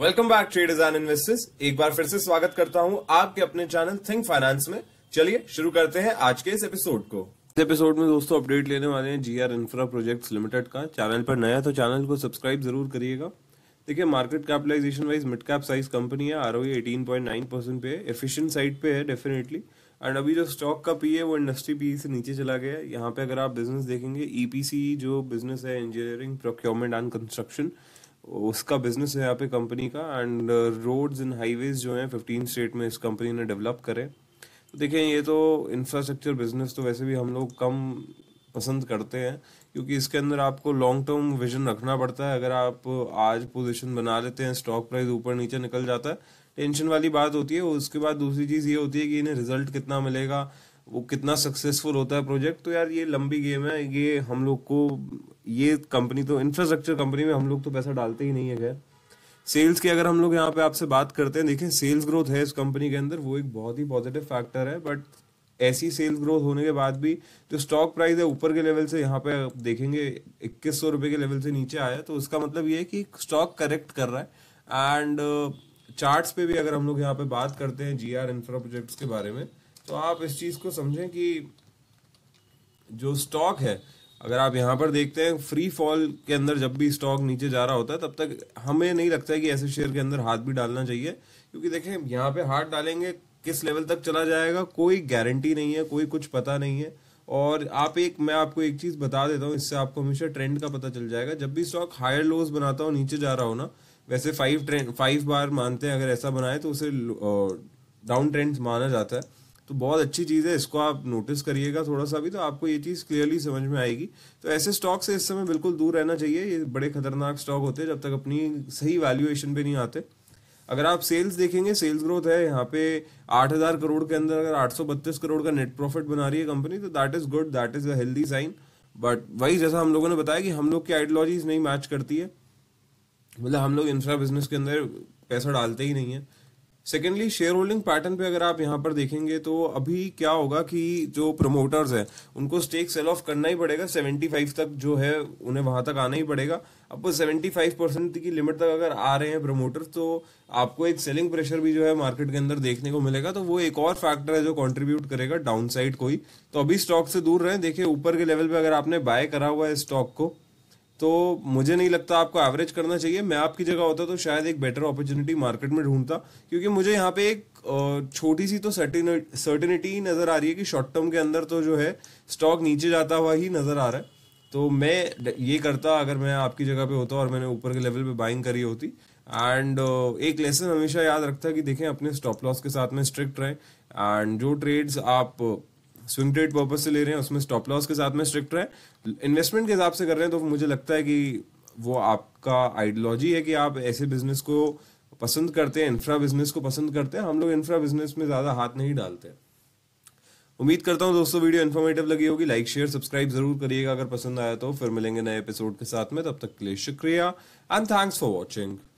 welcome back traders and investors एक बार फिर से स्वागत करता हूं आपके अपने चैनल थिंक फाइनेंस में चलिए शुरू करते हैं आज के इस एपिसोड को इस एपिसोड में दोस्तों अपडेट लेने वाले हैं जीआर इंफ्रा प्रोजेक्ट्स लिमिटेड का चैनल पर नया तो चैनल को सब्सक्राइब जरूर करिएगा देखिए market capitalization wise mid cap size company है आर ओ एटीन पे है एफिशिएंट साइड पे है डेफिनेटली एंड अभी जो स्टॉक का पी है वो इंडस्ट्री पी से नीचे चला गया है यहाँ पे अगर आप बिजनेस देखेंगे ईपीसी e जो बिजनेस है इंजीनियरिंग प्रोक्योरमेंट एंड कंस्ट्रक्शन उसका बिजनेस है यहाँ पे कंपनी का एंड रोड्स एंड हाईवेज जो हैं फिफ्टीन स्टेट में इस कंपनी ने डेवलप करे तो देखें ये तो इंफ्रास्ट्रक्चर बिजनेस तो वैसे भी हम लोग कम पसंद करते हैं क्योंकि इसके अंदर आपको लॉन्ग टर्म विजन रखना पड़ता है अगर आप आज पोजीशन बना लेते हैं स्टॉक प्राइस ऊपर नीचे निकल जाता है टेंशन वाली बात होती है उसके बाद दूसरी चीज़ ये होती है कि इन्हें रिजल्ट कितना मिलेगा वो कितना सक्सेसफुल होता है प्रोजेक्ट तो यार ये लंबी गेम है ये हम लोग को ये कंपनी तो इंफ्रास्ट्रक्चर कंपनी में हम लोग तो पैसा डालते ही नहीं है खैर सेल्स की अगर हम लोग यहाँ पे आपसे बात करते हैं देखें सेल्स ग्रोथ है इस कंपनी के अंदर वो एक बहुत ही पॉजिटिव फैक्टर है बट ऐसी सेल्स ग्रोथ होने के बाद भी जो स्टॉक प्राइस है ऊपर के लेवल से यहाँ पे आप देखेंगे इक्कीस सौ रुपये के लेवल से नीचे आया तो उसका मतलब ये है कि स्टॉक करेक्ट कर रहा है एंड चार्ट्स uh, पे भी अगर हम लोग यहाँ पे बात करते हैं जी आर इंफ्रा प्रोजेक्ट्स के बारे में तो आप इस चीज़ को समझें कि जो स्टॉक है अगर आप यहाँ पर देखते हैं फ्री फॉल के अंदर जब भी स्टॉक नीचे जा रहा होता है तब तक हमें नहीं लगता है कि ऐसे शेयर के अंदर हाथ भी डालना चाहिए क्योंकि देखें यहाँ पे हाथ डालेंगे किस लेवल तक चला जाएगा कोई गारंटी नहीं है कोई कुछ पता नहीं है और आप एक मैं आपको एक चीज़ बता देता हूँ इससे आपको हमेशा ट्रेंड का पता चल जाएगा जब भी स्टॉक हायर लोस बनाता हो नीचे जा रहा हो ना वैसे फाइव ट्रेंड फाइव बार मानते हैं अगर ऐसा बनाए तो उसे डाउन ट्रेंड माना जाता है तो बहुत अच्छी चीज़ है इसको आप नोटिस करिएगा थोड़ा सा भी तो आपको ये चीज़ क्लियरली समझ में आएगी तो ऐसे स्टॉक से इस समय बिल्कुल दूर रहना चाहिए ये बड़े खतरनाक स्टॉक होते हैं जब तक अपनी सही वैल्यूएशन पे नहीं आते अगर आप सेल्स देखेंगे सेल्स ग्रोथ है यहाँ पे आठ हजार करोड़ के अंदर अगर बत्तीस करोड़ का नेट प्रॉफिट बना रही है कंपनी तो that is good that is a healthy sign but वही जैसा हम लोगों ने बताया कि हम लोग की आइडियोलॉजीज नहीं मैच करती है मतलब हम लोग इंफ्रा बिजनेस के अंदर पैसा डालते ही नहीं है सेकेंडली शेयर होल्डिंग पैटर्न पे अगर आप यहाँ पर देखेंगे तो अभी क्या होगा कि जो प्रमोटर्स हैं उनको स्टेक सेल ऑफ करना ही पड़ेगा 75 तक जो है उन्हें वहां तक आना ही पड़ेगा अब सेवेंटी 75 परसेंट की लिमिट तक अगर आ रहे हैं प्रमोटर्स तो आपको एक सेलिंग प्रेशर भी जो है मार्केट के अंदर देखने को मिलेगा तो वो एक और फैक्टर है जो कॉन्ट्रीब्यूट करेगा डाउन साइड को ही तो अभी स्टॉक से दूर रहें देखिए ऊपर के लेवल पर अगर आपने बाय करा हुआ है स्टॉक को तो मुझे नहीं लगता आपको एवरेज करना चाहिए मैं आपकी जगह होता तो शायद एक बेटर अपॉर्चुनिटी मार्केट में ढूंढता क्योंकि मुझे यहाँ पे एक छोटी सी तो सर्टिनिटी नज़र आ रही है कि शॉर्ट टर्म के अंदर तो जो है स्टॉक नीचे जाता हुआ ही नज़र आ रहा है तो मैं ये करता अगर मैं आपकी जगह पे होता और मैंने ऊपर के लेवल पे बाइंग करी होती एंड एक लेसन हमेशा याद रखता कि देखें अपने स्टॉप लॉस के साथ में स्ट्रिक्ट रहें एंड जो ट्रेड्स आप स्विंग ट्रेड पर्पज से ले रहे हैं उसमें स्टॉप लॉस के साथ में स्ट्रिक्ट रहे इन्वेस्टमेंट के हिसाब से कर रहे हैं तो मुझे लगता है कि वो आपका आइडियोलॉजी है कि आप ऐसे बिजनेस को पसंद करते हैं इंफ्रा बिजनेस को पसंद करते हैं हम लोग इंफ्रा बिजनेस में ज़्यादा हाथ नहीं डालते हैं उम्मीद करता हूँ दोस्तों वीडियो इन्फॉर्मेटिव लगी होगी लाइक शेयर सब्सक्राइब जरूर करिएगा अगर पसंद आया तो फिर मिलेंगे नए एपिसोड के साथ में तब तक के लिए शुक्रिया एंड थैंक्स फॉर वॉचिंग